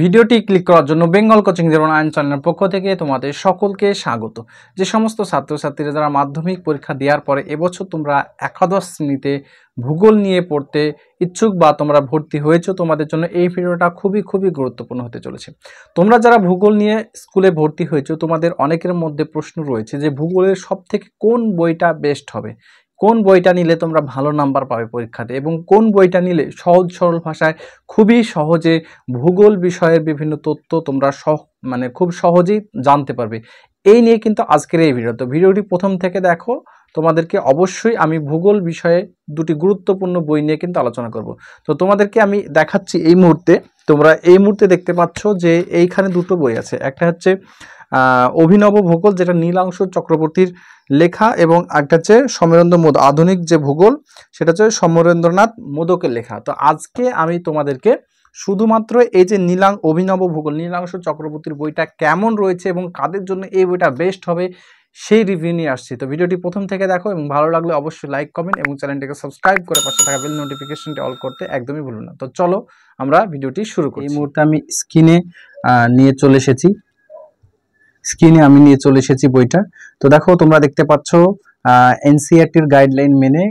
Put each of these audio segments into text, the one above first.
ভিডিওটি ক্লিক করার জন্য বেঙ্গল কোচিং যেমন আইন চ্যানেলের পক্ষ থেকে তোমাদের সকলকে স্বাগত যে সমস্ত ছাত্রছাত্রীরা যারা মাধ্যমিক পরীক্ষা দেওয়ার পরে এবছর তোমরা একাদশ শ্রেণীতে ভূগোল নিয়ে পড়তে ইচ্ছুক বা তোমরা ভর্তি হয়েছো তোমাদের জন্য এই ভিডিওটা খুবই খুবই গুরুত্বপূর্ণ হতে চলেছে তোমরা যারা ভূগোল নিয়ে স্কুলে ভর্তি হয়েছো তোমাদের অনেকের মধ্যে প্রশ্ন রয়েছে যে ভূগোলের সব থেকে কোন বইটা বেস্ট হবে কোন বইটা নিলে তোমরা ভালো নাম্বার পাবে পরীক্ষাতে এবং কোন বইটা নিলে সহজ সরল ভাষায় খুবই সহজে ভূগোল বিষয়ের বিভিন্ন তথ্য তোমরা সহ মানে খুব সহজেই জানতে পারবে এই নিয়ে কিন্তু আজকের এই ভিডিও তো ভিডিওটি প্রথম থেকে দেখো তোমাদেরকে অবশ্যই আমি ভূগোল বিষয়ে দুটি গুরুত্বপূর্ণ বই নিয়ে কিন্তু আলোচনা করব তো তোমাদেরকে আমি দেখাচ্ছি এই মুহূর্তে তোমরা এই মুহূর্তে দেখতে পাচ্ছ যে এইখানে দুটো বই আছে একটা হচ্ছে অভিনব ভূগোল যেটা নীলাংশ চক্রবর্তীর লেখা এবং একটা হচ্ছে সমরেন্দ্র মোদ আধুনিক যে ভূগোল সেটা হচ্ছে সমরেন্দ্রনাথ মোদকের লেখা তো আজকে আমি তোমাদেরকে শুধুমাত্র এই যে নীলাং অভিনব ভূগোল নীলাংশ চক্রবর্তীর বইটা কেমন রয়েছে এবং কাদের জন্য এই বইটা বেস্ট হবে সেই রিভিউ নিয়ে আসছি তো ভিডিওটি প্রথম থেকে দেখো এবং ভালো লাগলে অবশ্যই লাইক কমেন্ট এবং চ্যানেলটিকে সাবস্ক্রাইব করে পাশে থাকা বেল নোটিফিকেশনটি অল করতে একদমই ভুলুন না তো চলো আমরা ভিডিওটি শুরু করি এই মুহূর্তে আমি স্ক্রিনে নিয়ে চলে এসেছি স্ক্রিনে আমি নিয়ে চলে এসেছি বইটা তো দেখো তোমরা দেখতে পাচ্ছ এনসিআরটির e গাইডলাইন মেনে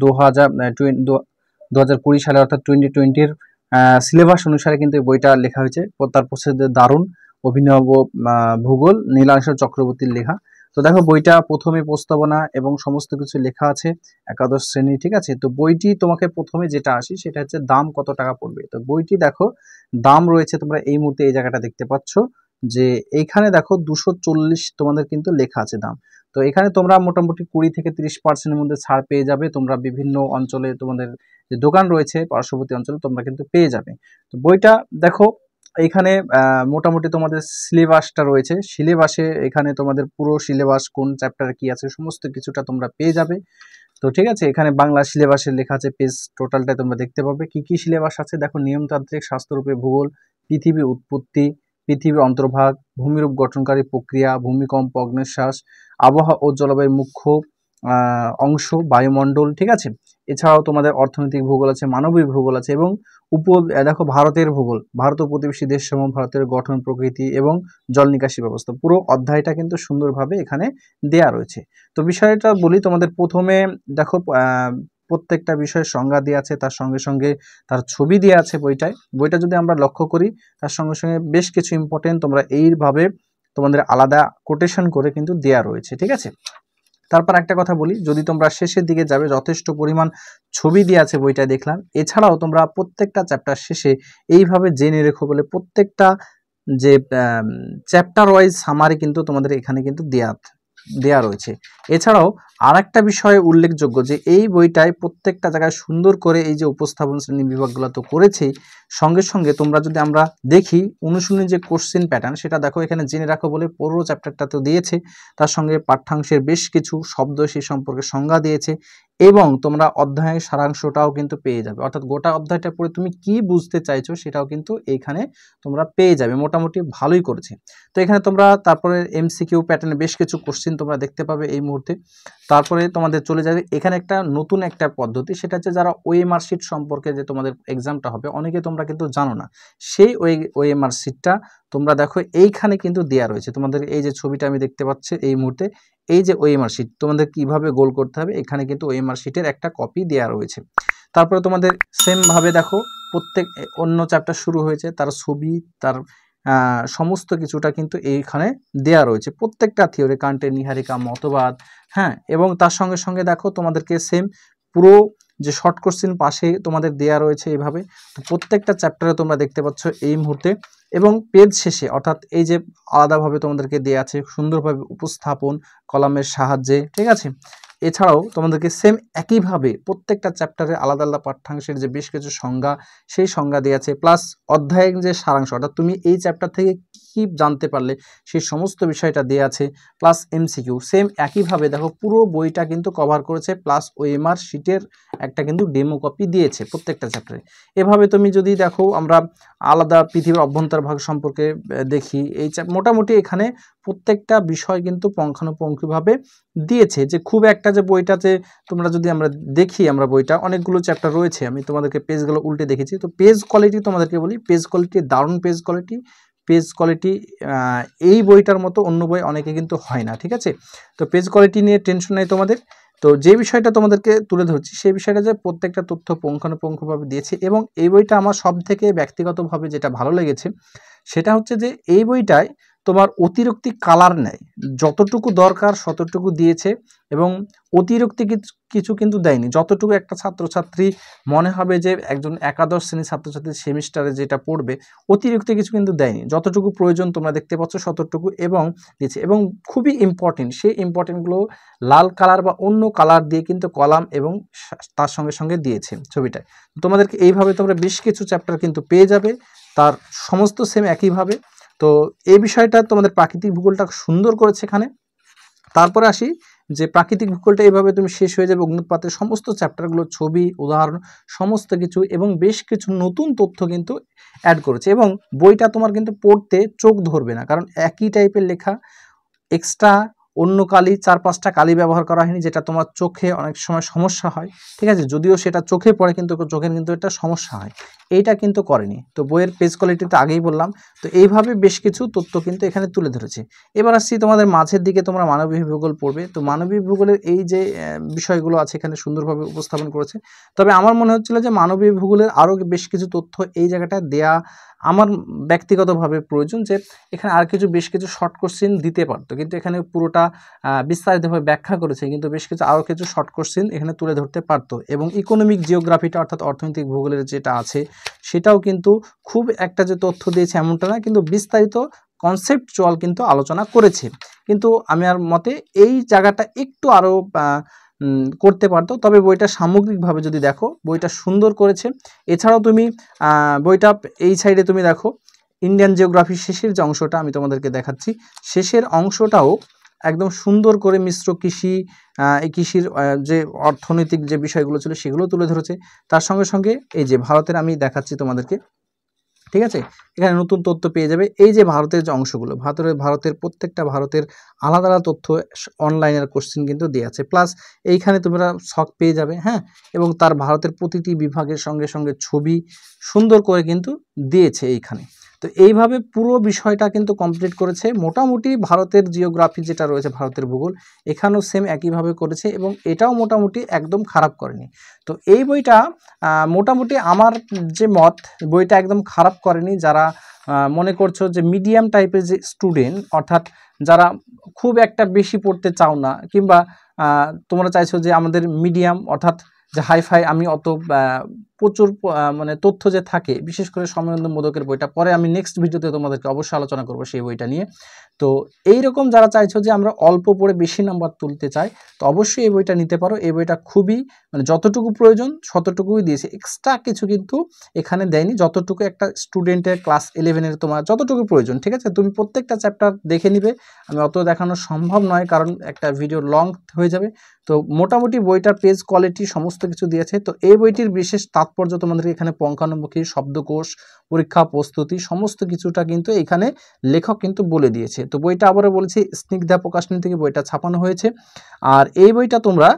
দু হাজার কুড়ি সালে অর্থাৎ টোয়েন্টি টোয়েন্টির সিলেবাস অনুসারে কিন্তু এই বইটা লেখা হয়েছে তার প্রসেদে দারুণ অভিনব ভূগোল নীলাংশ চক্রবর্তীর লেখা তো দেখো বইটা প্রথমে প্রস্তাবনা এবং সমস্ত কিছু লেখা আছে একাদশ শ্রেণী ঠিক আছে তো বইটি তোমাকে প্রথমে যেটা আসি সেটা হচ্ছে দাম কত টাকা পড়বে তো বইটি দেখো দাম রয়েছে তোমরা এই মুহূর্তে এই জায়গাটা দেখতে পাচ্ছ যে এইখানে দেখো দুশো তোমাদের কিন্তু লেখা আছে দাম তো এখানে তোমরা মোটামুটি কুড়ি থেকে তিরিশ পার্সেন্টের মধ্যে ছাড় পেয়ে যাবে তোমরা বিভিন্ন অঞ্চলে তোমাদের যে দোকান রয়েছে পার্শ্ববর্তী অঞ্চলে তোমরা কিন্তু পেয়ে যাবে তো বইটা দেখো এইখানে মোটামুটি তোমাদের সিলেবাসটা রয়েছে সিলেবাসে এখানে তোমাদের পুরো সিলেবাস কোন চ্যাপ্টার কি আছে সমস্ত কিছুটা তোমরা পেয়ে যাবে তো ঠিক আছে এখানে বাংলা সিলেবাসের লেখা আছে পেজ টোটালটা তোমরা দেখতে পাবে কি কি সিলেবাস আছে দেখো নিয়মতান্ত্রিক স্বাস্থ্যরূপে ভূগোল পৃথিবীর উৎপত্তি পৃথিবীর অন্তর্ভাগ ভূমিরূপ গঠনকারী প্রক্রিয়া ভূমিকম্প অগ্নেশ্বাস আবহাওয়া ও জলবায়ুর মুখ্য অংশ বায়ুমণ্ডল ঠিক আছে এছাড়াও তোমাদের অর্থনৈতিক ভূগোল আছে মানবিক ভূগোল আছে এবং উপ দেখো ভারতের ভূগোল ভারত ও প্রতিবেশী দেশসমূহ ভারতের গঠন প্রকৃতি এবং জল নিকাশি ব্যবস্থা পুরো অধ্যায়টা কিন্তু সুন্দরভাবে এখানে দেয়া রয়েছে তো বিষয়টা বলি তোমাদের প্রথমে দেখো প্রত্যেকটা বিষয়ে সংজ্ঞা দেওয়া আছে তার সঙ্গে সঙ্গে তার ছবি দেওয়া আছে বইটায় বইটা যদি আমরা লক্ষ্য করি তার সঙ্গে সঙ্গে বেশ কিছু ইম্পর্টেন্ট তোমরা এইভাবে তোমাদের আলাদা কোটেশন করে কিন্তু দেয়া রয়েছে ঠিক আছে তারপর একটা কথা বলি যদি তোমরা শেষের দিকে যাবে যথেষ্ট পরিমাণ ছবি দিয়ে আছে বইটা দেখলাম এছাড়াও তোমরা প্রত্যেকটা চ্যাপ্টার শেষে এইভাবে জেনে রেখো বলে প্রত্যেকটা যে চ্যাপ্টার ওয়াইজ সামারি কিন্তু তোমাদের এখানে কিন্তু দেয়া দেয়া রয়েছে এছাড়াও আর একটা বিষয়ে উল্লেখযোগ্য যে এই বইটায় প্রত্যেকটা জায়গায় সুন্দর করে এই যে উপস্থাপন শ্রেণী বিভাগগুলো তো করেছে সঙ্গে সঙ্গে তোমরা যদি আমরা দেখি অনুশীলনের যে কোশ্চেন প্যাটার্ন সেটা দেখো এখানে জেনে রাখো বলে পুরো চ্যাপ্টারটা তো দিয়েছে তার সঙ্গে পাঠ্যাংশের বেশ কিছু শব্দ সেই সম্পর্কে সংজ্ঞা দিয়েছে এবং তোমরা অধ্যায়ের সারাংশটাও কিন্তু পেয়ে যাবে অর্থাৎ গোটা অধ্যায়টা পড়ে তুমি কি বুঝতে চাইছো সেটাও কিন্তু এইখানে তোমরা পেয়ে যাবে মোটামুটি ভালোই করেছে তো এখানে তোমরা তারপরে এমসিকিউ প্যাটার্নে বেশ কিছু কোশ্চিন তোমরা দেখতে পাবে এই মুহূর্তে তারপরে তোমাদের চলে যাবে এখানে একটা নতুন একটা পদ্ধতি সেটা হচ্ছে যারা ওয়ে মার্কশিট সম্পর্কে যে তোমাদের এক্সামটা হবে অনেকে তোমরা কিন্তু জানো না সেই ওয়ে ওএমআর মার্কশিটটা তোমরা দেখো এইখানে কিন্তু দেয়া রয়েছে তোমাদের এই যে ছবিটা আমি দেখতে পাচ্ছি এই মুহূর্তে এই যে ওএমআর শিট তোমাদের কিভাবে গোল করতে হবে এখানে কিন্তু ওএমআর শিটের একটা কপি দেওয়া রয়েছে তারপরে তোমাদের সেমভাবে দেখো প্রত্যেক অন্য চ্যাপ্টার শুরু হয়েছে তার ছবি তার সমস্ত কিছুটা কিন্তু এইখানে দেয়া রয়েছে প্রত্যেকটা থিওরি কান্টের নিহারিকা মতবাদ হ্যাঁ এবং তার সঙ্গে সঙ্গে দেখো তোমাদেরকে সেম পুরো যে শর্ট কোশ্চিন পাশে তোমাদের দেয়া রয়েছে এইভাবে তো প্রত্যেকটা চ্যাপ্টারে তোমরা দেখতে পাচ্ছ এই মুহূর্তে এবং পেজ শেষে অর্থাৎ এই যে আলাদাভাবে তোমাদেরকে দেয়া আছে সুন্দরভাবে উপস্থাপন কলামের সাহায্যে ঠিক আছে এছাড়াও তোমাদেরকে সেম একইভাবে প্রত্যেকটা চ্যাপ্টারে আলাদা আলাদা পাঠ্যাংশের যে বেশ কিছু সংজ্ঞা সেই সংজ্ঞা দেওয়া আছে প্লাস অধ্যায়ের যে সারাংশ অর্থাৎ তুমি এই চ্যাপ্টার থেকে কী জানতে পারলে সেই সমস্ত বিষয়টা দেওয়া আছে প্লাস এমসিকিউ সেম একইভাবে দেখো পুরো বইটা কিন্তু কভার করেছে প্লাস ওএমআর শিটের একটা কিন্তু ডেমো কপি দিয়েছে প্রত্যেকটা চ্যাপ্টারে এভাবে তুমি যদি দেখো আমরা আলাদা পৃথিবীর অভ্যন্তর ভাগ সম্পর্কে দেখি এই মোটামুটি এখানে প্রত্যেকটা বিষয় কিন্তু পুঙ্খানুপুঙ্খভাবে দিয়েছে যে খুব একটা যে বইটাতে তোমরা যদি আমরা দেখি আমরা বইটা অনেকগুলো চ্যাপ্টার রয়েছে আমি তোমাদেরকে পেজগুলো উল্টে দেখেছি তো পেজ কোয়ালিটি তোমাদেরকে বলি পেজ কোয়ালিটি দারুণ পেজ কোয়ালিটি পেজ কোয়ালিটি এই বইটার মতো অন্য বই অনেকে কিন্তু হয় না ঠিক আছে তো পেজ কোয়ালিটি নিয়ে টেনশন নেই তোমাদের তো যে বিষয়টা তোমাদেরকে তুলে ধরছি সেই বিষয়টা যে প্রত্যেকটা তথ্য পুঙ্খানুপুঙ্খভাবে দিয়েছে এবং এই বইটা আমার সব থেকে ব্যক্তিগতভাবে যেটা ভালো লেগেছে সেটা হচ্ছে যে এই বইটায় তোমার অতিরিক্তি কালার নেয় যতটুকু দরকার শতটুকু দিয়েছে এবং অতিরিক্তি কিছু কিন্তু দেয়নি যতটুকু একটা ছাত্রছাত্রী মনে হবে যে একজন একাদশ শ্রেণীর ছাত্রছাত্রী সেমিস্টারে যেটা পড়বে অতিরিক্ত কিছু কিন্তু দেয়নি যতটুকু প্রয়োজন তোমরা দেখতে পাচ্ছ শতটুকু এবং দিয়েছে এবং খুবই ইম্পর্টেন্ট সেই ইম্পর্টেন্টগুলো লাল কালার বা অন্য কালার দিয়ে কিন্তু কলাম এবং তার সঙ্গে সঙ্গে দিয়েছে ছবিটায় তোমাদেরকে এইভাবে তোমরা বেশ কিছু চ্যাপ্টার কিন্তু পেয়ে যাবে তার সমস্ত সেম একইভাবে তো এই বিষয়টা তোমাদের প্রাকৃতিক ভূগোলটা সুন্দর করেছে এখানে তারপরে আসি যে প্রাকৃতিক ভূগোলটা এইভাবে তুমি শেষ হয়ে যাবে অগ্নুৎপাতের সমস্ত চ্যাপ্টারগুলো ছবি উদাহরণ সমস্ত কিছু এবং বেশ কিছু নতুন তথ্য কিন্তু অ্যাড করেছে এবং বইটা তোমার কিন্তু পড়তে চোখ ধরবে না কারণ একই টাইপের লেখা এক্সট্রা অন্য কালি চার পাঁচটা কালি ব্যবহার করা হয়নি যেটা তোমার চোখে অনেক সময় সমস্যা হয় ঠিক আছে যদিও সেটা চোখে পড়ে কিন্তু চোখের কিন্তু এটা সমস্যা হয় এইটা কিন্তু করেনি তো বইয়ের পেজ কোয়ালিটিতে আগেই বললাম তো এইভাবে বেশ কিছু তথ্য কিন্তু এখানে তুলে ধরেছে এবার আসছি তোমাদের মাঝের দিকে তোমরা মানবিক ভূগোল পড়বে তো মানবিক ভূগোলের এই যে বিষয়গুলো আছে এখানে সুন্দরভাবে উপস্থাপন করেছে তবে আমার মনে হচ্ছিল যে মানবিক ভূগোলের আরও বেশ কিছু তথ্য এই জায়গাটা দেয়া আমার ব্যক্তিগতভাবে প্রয়োজন যে এখানে আর কিছু বেশ কিছু শর্ট কোশ্চিন দিতে পারতো কিন্তু এখানে পুরোটা বিস্তারিতভাবে ব্যাখ্যা করেছে কিন্তু বেশ কিছু আরও কিছু শর্ট কোশ্চিন এখানে তুলে ধরতে পারতো এবং ইকোনমিক জিওগ্রাফিটা অর্থাৎ অর্থনৈতিক ভূগোলের যেটা আছে সেটাও কিন্তু খুব একটা যে তথ্য দিয়েছে এমনটা না কিন্তু বিস্তারিত কনসেপ্ট চল কিন্তু আলোচনা করেছে কিন্তু আমার মতে এই জায়গাটা একটু আরও করতে পারতো তবে বইটা সামগ্রিকভাবে যদি দেখো বইটা সুন্দর করেছে এছাড়াও তুমি বইটা এই সাইডে তুমি দেখো ইন্ডিয়ান জিওগ্রাফি শেষের যে অংশটা আমি তোমাদেরকে দেখাচ্ছি শেষের অংশটাও একদম সুন্দর করে মিশ্র কৃষি এই কৃষির যে অর্থনৈতিক যে বিষয়গুলো ছিল সেগুলো তুলে ধরেছে তার সঙ্গে সঙ্গে এই যে ভারতের আমি দেখাচ্ছি তোমাদেরকে ঠিক আছে এখানে নতুন তথ্য পেয়ে যাবে এই যে ভারতের যে অংশগুলো ভারতের ভারতের প্রত্যেকটা ভারতের আলাদা আলাদা তথ্য অনলাইনের কোশ্চেন কিন্তু দেওয়া আছে প্লাস এইখানে তোমরা শখ পেয়ে যাবে হ্যাঁ এবং তার ভারতের প্রতিটি বিভাগের সঙ্গে সঙ্গে ছবি সুন্দর করে কিন্তু দিয়েছে এইখানে তো এইভাবে পুরো বিষয়টা কিন্তু কমপ্লিট করেছে মোটামুটি ভারতের জিওগ্রাফি যেটা রয়েছে ভারতের ভূগোল এখানেও সেম একইভাবে করেছে এবং এটাও মোটামুটি একদম খারাপ করেনি তো এই বইটা মোটামুটি আমার যে মত বইটা একদম খারাপ করেনি যারা মনে করছো যে মিডিয়াম টাইপের যে স্টুডেন্ট অর্থাৎ যারা খুব একটা বেশি পড়তে চাও না কিংবা তোমরা চাইছো যে আমাদের মিডিয়াম অর্থাৎ যে হাইফাই আমি অত প্রচুর মানে তথ্য যে থাকে বিশেষ করে সমরেন্দ্র মোদকের বইটা পরে আমি নেক্সট ভিডিওতে তোমাদেরকে অবশ্যই আলোচনা করব সেই বইটা নিয়ে তো এই রকম যারা চাইছো যে আমরা অল্প পড়ে বেশি নাম্বার তুলতে চাই তো অবশ্যই এই বইটা নিতে পারো এই বইটা খুবই মানে যতটুকু প্রয়োজন ততটুকুই দিয়েছে এক্সট্রা কিছু কিন্তু এখানে দেয়নি যতটুকু একটা স্টুডেন্টের ক্লাস ইলেভেনের তোমার যতটুকু প্রয়োজন ঠিক আছে তুমি প্রত্যেকটা চ্যাপ্টার দেখে নিবে আমি অত দেখানো সম্ভব নয় কারণ একটা ভিডিও লং হয়ে যাবে তো মোটামুটি বইটার পেজ কোয়ালিটি সমস্ত কিছু দিয়েছে তো এই বইটির বিশেষ তাৎ তাৎপর্য তোমাদেরকে এখানে পঙ্খানুমুখী শব্দকোষ পরীক্ষা প্রস্তুতি সমস্ত কিছুটা কিন্তু এখানে লেখক কিন্তু বলে দিয়েছে তো বইটা আবারও বলছি স্নিগ্ধা প্রকাশনী থেকে বইটা ছাপানো হয়েছে আর এই বইটা তোমরা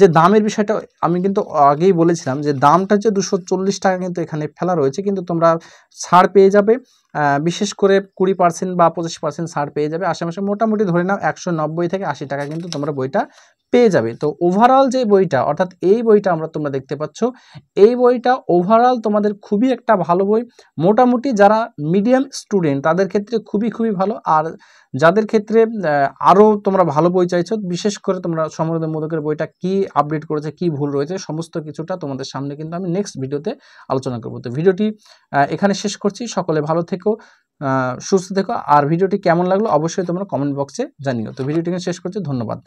যে দামের বিষয়টা আমি কিন্তু আগেই বলেছিলাম যে দামটা যে দুশো টাকা কিন্তু এখানে ফেলা রয়েছে কিন্তু তোমরা ছাড় পেয়ে যাবে বিশেষ করে কুড়ি পার্সেন্ট বা পঁচিশ পার্সেন্ট ছাড় পেয়ে যাবে আশেপাশে মোটামুটি ধরে নাও একশো নব্বই থেকে আশি টাকা কিন্তু তোমরা বইটা পেয়ে যাবে তো ওভারঅল যে বইটা অর্থাৎ এই বইটা আমরা তোমরা দেখতে পাচ্ছ এই বইটা ওভারঅল তোমাদের খুবই একটা ভালো বই মোটামুটি যারা মিডিয়াম স্টুডেন্ট তাদের ক্ষেত্রে খুবই খুবই ভালো আর যাদের ক্ষেত্রে আরও তোমরা ভালো বই চাইছো বিশেষ করে তোমরা সমরদ মোদকের বইটা কি আপডেট করেছে কি ভুল রয়েছে সমস্ত কিছুটা তোমাদের সামনে কিন্তু আমি নেক্সট ভিডিওতে আলোচনা করবো তো ভিডিওটি এখানে শেষ করছি সকলে ভালো থেকে থেকো সুস্থ থেকো আর ভিডিওটি কেমন লাগলো অবশ্যই তোমরা কমেন্ট বক্সে জানিও তো ভিডিওটিকে শেষ করছি ধন্যবাদ